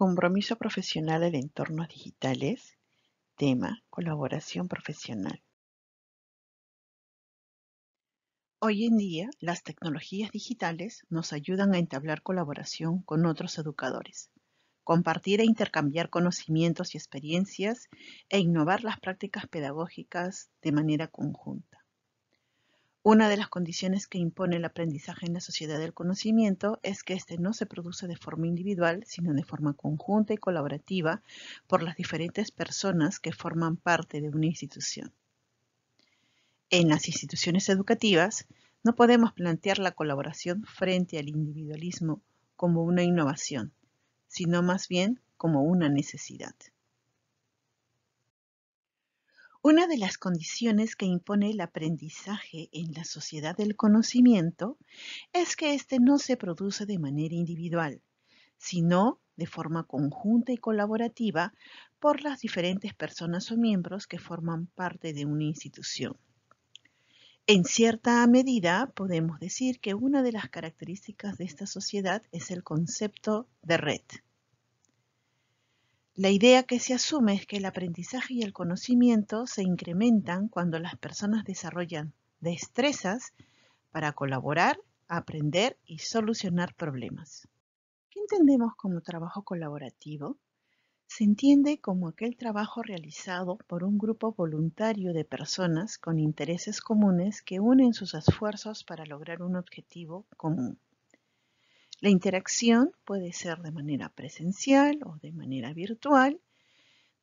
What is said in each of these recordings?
Compromiso profesional en entornos digitales. Tema, colaboración profesional. Hoy en día, las tecnologías digitales nos ayudan a entablar colaboración con otros educadores, compartir e intercambiar conocimientos y experiencias e innovar las prácticas pedagógicas de manera conjunta. Una de las condiciones que impone el aprendizaje en la sociedad del conocimiento es que éste no se produce de forma individual, sino de forma conjunta y colaborativa por las diferentes personas que forman parte de una institución. En las instituciones educativas, no podemos plantear la colaboración frente al individualismo como una innovación, sino más bien como una necesidad. Una de las condiciones que impone el aprendizaje en la sociedad del conocimiento es que éste no se produce de manera individual, sino de forma conjunta y colaborativa por las diferentes personas o miembros que forman parte de una institución. En cierta medida, podemos decir que una de las características de esta sociedad es el concepto de red. La idea que se asume es que el aprendizaje y el conocimiento se incrementan cuando las personas desarrollan destrezas para colaborar, aprender y solucionar problemas. ¿Qué entendemos como trabajo colaborativo? Se entiende como aquel trabajo realizado por un grupo voluntario de personas con intereses comunes que unen sus esfuerzos para lograr un objetivo común. La interacción puede ser de manera presencial o de manera virtual,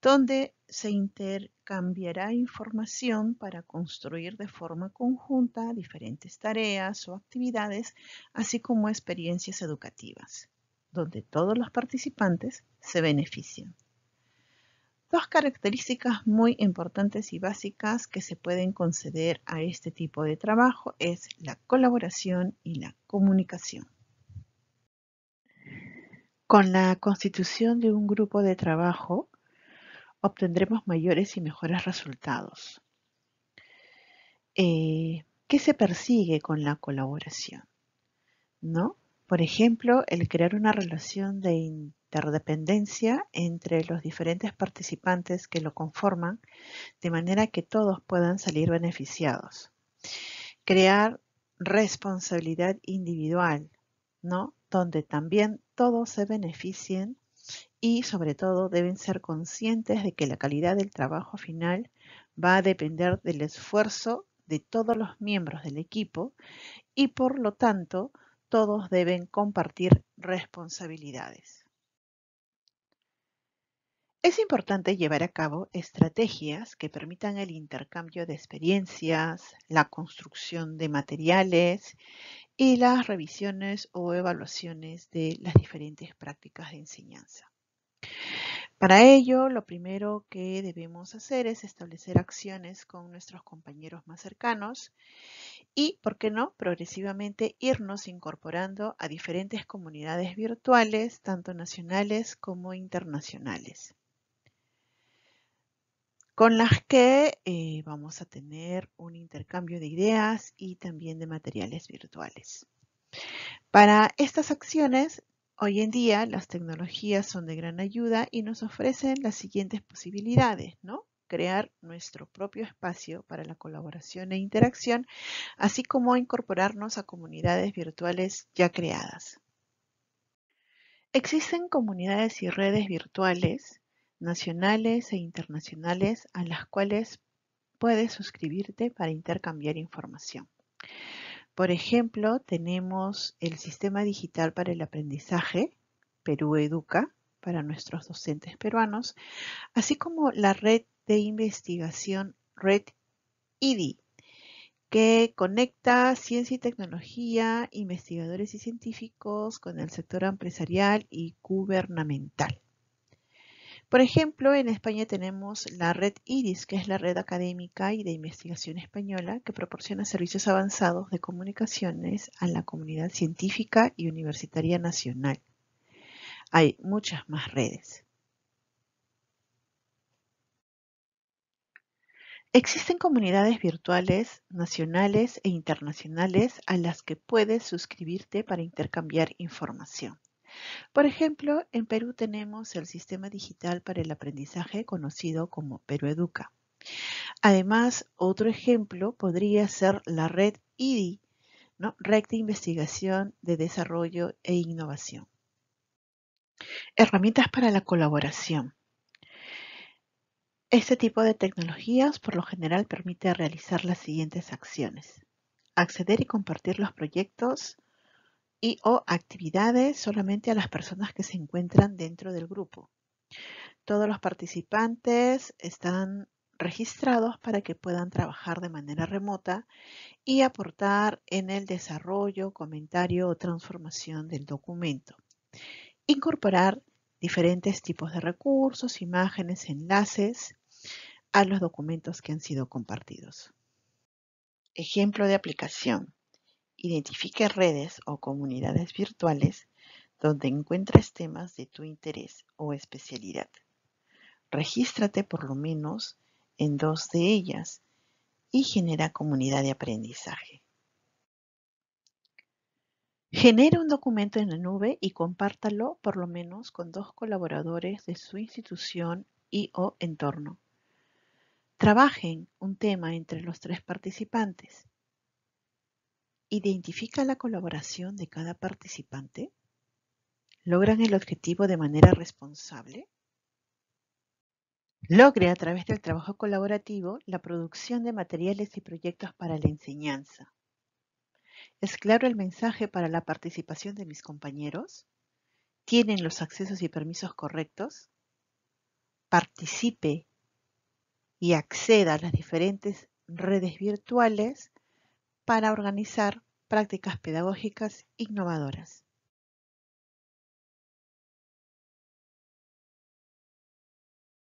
donde se intercambiará información para construir de forma conjunta diferentes tareas o actividades, así como experiencias educativas, donde todos los participantes se benefician. Dos características muy importantes y básicas que se pueden conceder a este tipo de trabajo es la colaboración y la comunicación. Con la constitución de un grupo de trabajo obtendremos mayores y mejores resultados. Eh, ¿Qué se persigue con la colaboración? ¿No? Por ejemplo, el crear una relación de interdependencia entre los diferentes participantes que lo conforman, de manera que todos puedan salir beneficiados. Crear responsabilidad individual, ¿no? donde también todos se beneficien y sobre todo deben ser conscientes de que la calidad del trabajo final va a depender del esfuerzo de todos los miembros del equipo y por lo tanto todos deben compartir responsabilidades. Es importante llevar a cabo estrategias que permitan el intercambio de experiencias, la construcción de materiales y las revisiones o evaluaciones de las diferentes prácticas de enseñanza. Para ello, lo primero que debemos hacer es establecer acciones con nuestros compañeros más cercanos y, ¿por qué no?, progresivamente irnos incorporando a diferentes comunidades virtuales, tanto nacionales como internacionales con las que eh, vamos a tener un intercambio de ideas y también de materiales virtuales. Para estas acciones, hoy en día las tecnologías son de gran ayuda y nos ofrecen las siguientes posibilidades, ¿no? crear nuestro propio espacio para la colaboración e interacción, así como incorporarnos a comunidades virtuales ya creadas. Existen comunidades y redes virtuales nacionales e internacionales a las cuales puedes suscribirte para intercambiar información. Por ejemplo, tenemos el Sistema Digital para el Aprendizaje, Perú Educa, para nuestros docentes peruanos, así como la red de investigación Red IDI, que conecta ciencia y tecnología, investigadores y científicos con el sector empresarial y gubernamental. Por ejemplo, en España tenemos la red IRIS, que es la red académica y de investigación española que proporciona servicios avanzados de comunicaciones a la comunidad científica y universitaria nacional. Hay muchas más redes. Existen comunidades virtuales nacionales e internacionales a las que puedes suscribirte para intercambiar información. Por ejemplo, en Perú tenemos el sistema digital para el aprendizaje conocido como Perú Educa. Además, otro ejemplo podría ser la red IDI, Red de Investigación de Desarrollo e Innovación. Herramientas para la colaboración. Este tipo de tecnologías por lo general permite realizar las siguientes acciones. Acceder y compartir los proyectos, y o actividades solamente a las personas que se encuentran dentro del grupo. Todos los participantes están registrados para que puedan trabajar de manera remota y aportar en el desarrollo, comentario o transformación del documento. Incorporar diferentes tipos de recursos, imágenes, enlaces a los documentos que han sido compartidos. Ejemplo de aplicación. Identifique redes o comunidades virtuales donde encuentres temas de tu interés o especialidad. Regístrate por lo menos en dos de ellas y genera comunidad de aprendizaje. Genera un documento en la nube y compártalo por lo menos con dos colaboradores de su institución y o entorno. Trabajen un tema entre los tres participantes identifica la colaboración de cada participante? ¿Logran el objetivo de manera responsable? Logre a través del trabajo colaborativo la producción de materiales y proyectos para la enseñanza. ¿Es claro el mensaje para la participación de mis compañeros? ¿Tienen los accesos y permisos correctos? Participe y acceda a las diferentes redes virtuales para organizar prácticas pedagógicas innovadoras.